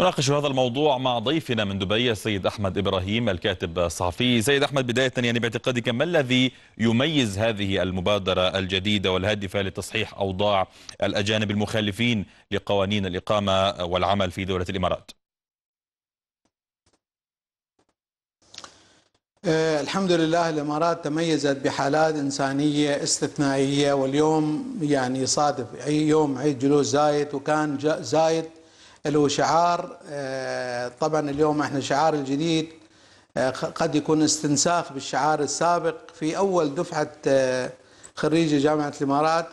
نناقش هذا الموضوع مع ضيفنا من دبي السيد أحمد إبراهيم الكاتب الصحفي سيد أحمد بداية يعني باعتقادك ما الذي يميز هذه المبادرة الجديدة والهادفة لتصحيح أوضاع الأجانب المخالفين لقوانين الإقامة والعمل في دولة الإمارات آه، الحمد لله الامارات تميزت بحالات انسانيه استثنائيه واليوم يعني صادف اي يوم عيد جلوس زايد وكان زايد اللي هو شعار آه، طبعا اليوم احنا شعار الجديد آه، قد يكون استنساخ بالشعار السابق في اول دفعه آه، خريجي جامعه الامارات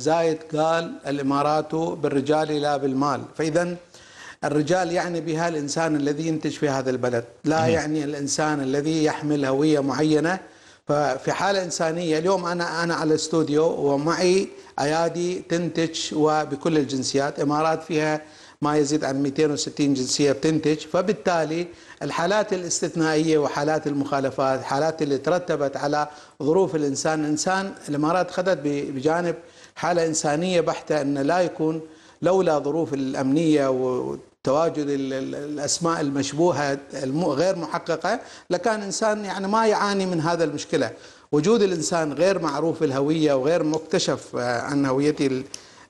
زايد قال الامارات بالرجال لا بالمال فاذا الرجال يعني بها الانسان الذي ينتج في هذا البلد لا يعني الانسان الذي يحمل هويه معينه ففي حالة إنسانية اليوم أنا أنا على الاستوديو ومعي أيادي تنتج وبكل الجنسيات إمارات فيها ما يزيد عن 260 جنسية بتنتج فبالتالي الحالات الاستثنائية وحالات المخالفات حالات اللي ترتبت على ظروف الإنسان الإنسان الإمارات خذت بجانب حالة إنسانية بحتة أن لا يكون لولا ظروف الأمنية وتواجد الأسماء المشبوهة غير محققة لكان إنسان يعني ما يعاني من هذا المشكلة وجود الإنسان غير معروف الهوية وغير مكتشف آه، عن هويته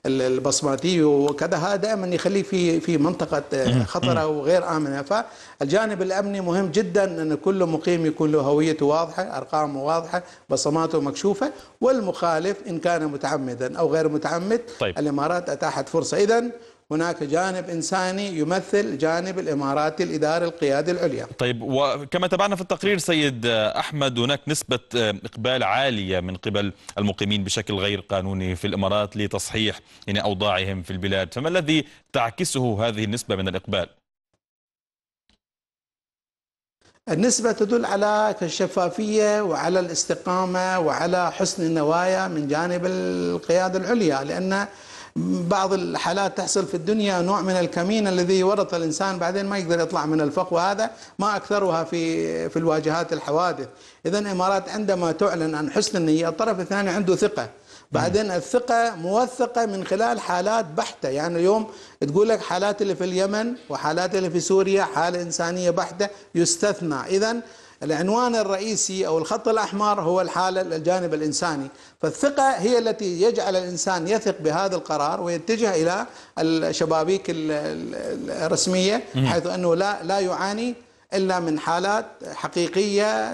البصماتي وكذا دائما يخليه في في منطقه خطره وغير امنه فالجانب الامني مهم جدا ان كل مقيم يكون له هويته واضحه ارقامه واضحه بصماته مكشوفه والمخالف ان كان متعمدا او غير متعمد طيب. الامارات اتاحت فرصه اذا هناك جانب إنساني يمثل جانب الإماراتي الإداري القيادي العليا طيب وكما تابعنا في التقرير سيد أحمد هناك نسبة آه، إقبال عالية من قبل المقيمين بشكل غير قانوني في الإمارات لتصحيح يعني أوضاعهم في البلاد فما الذي تعكسه هذه النسبة من الإقبال؟ النسبة تدل على الشفافية وعلى الاستقامة وعلى حسن النوايا من جانب القيادة العليا لأن بعض الحالات تحصل في الدنيا نوع من الكمين الذي يورط الانسان بعدين ما يقدر يطلع من الفقوة وهذا ما اكثرها في في الواجهات الحوادث اذا الامارات عندما تعلن عن حسن النيه الطرف الثاني عنده ثقه بعدين الثقه موثقه من خلال حالات بحته يعني اليوم تقول لك حالات اللي في اليمن وحالات اللي في سوريا حاله انسانيه بحته يستثنى اذا العنوان الرئيسي او الخط الاحمر هو الحاله الجانب الانساني، فالثقه هي التي يجعل الانسان يثق بهذا القرار ويتجه الى الشبابيك الرسميه حيث انه لا لا يعاني الا من حالات حقيقيه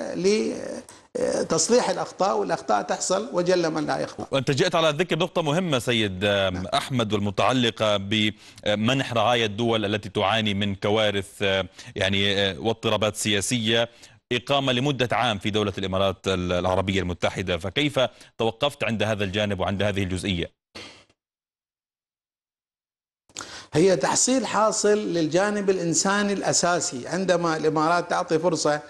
تصليح الاخطاء والاخطاء تحصل وجل من لا يخطا. وانت جئت على ذكر نقطه مهمه سيد نعم. احمد والمتعلقه بمنح رعايه الدول التي تعاني من كوارث يعني آه، واضطرابات سياسيه إقامة لمدة عام في دولة الإمارات العربية المتحدة فكيف توقفت عند هذا الجانب وعند هذه الجزئية؟ هي تحصيل حاصل للجانب الإنساني الأساسي عندما الإمارات تعطي فرصة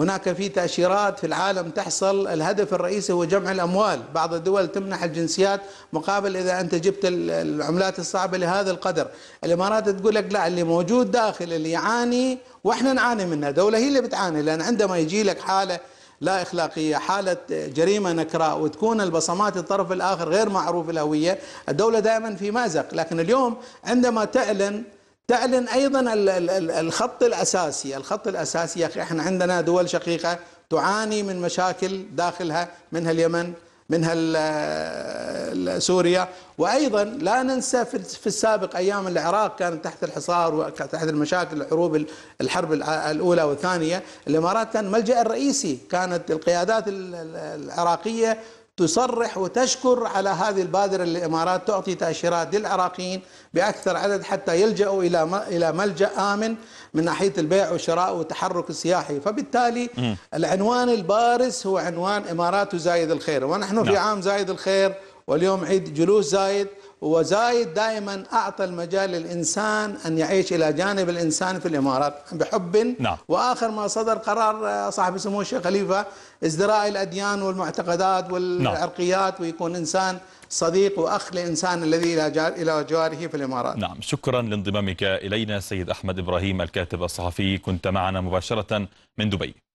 هناك في تأشيرات في العالم تحصل الهدف الرئيسي هو جمع الأموال بعض الدول تمنح الجنسيات مقابل إذا أنت جبت العملات الصعبة لهذا القدر الإمارات تقول لك لا اللي موجود داخل اللي يعاني وإحنا نعاني منها دولة هي اللي بتعاني لأن عندما يجي لك حالة لا اخلاقيه، حاله جريمه نكراء وتكون البصمات الطرف الاخر غير معروف الهويه، الدوله دائما في مازق، لكن اليوم عندما تعلن تعلن ايضا الخط الاساسي، الخط الاساسي يا اخي احنا عندنا دول شقيقه تعاني من مشاكل داخلها منها اليمن منها سوريا وايضا لا ننسى في السابق ايام العراق كانت تحت الحصار وتحت المشاكل الحروب الحرب الاولى والثانيه الامارات كان ملجا رئيسي كانت القيادات العراقيه تصرح وتشكر على هذه البادرة للإمارات تعطي تأشيرات للعراقيين بأكثر عدد حتى يلجأوا إلى إلى ملجأ آمن من ناحية البيع والشراء والتحرك السياحي فبالتالي العنوان البارز هو عنوان إمارات زايد الخير ونحن في نعم. عام زايد الخير واليوم عيد جلوس زايد وزايد دائما أعطى المجال للإنسان أن يعيش إلى جانب الإنسان في الإمارات بحب نعم. وآخر ما صدر قرار آه، صاحب سمو الشيخ خليفة ازدراء الأديان والمعتقدات والعرقيات ويكون إنسان صديق وأخ لإنسان الذي إلى جواره في الإمارات نعم شكرا لانضمامك إلينا سيد أحمد إبراهيم الكاتب الصحفي كنت معنا مباشرة من دبي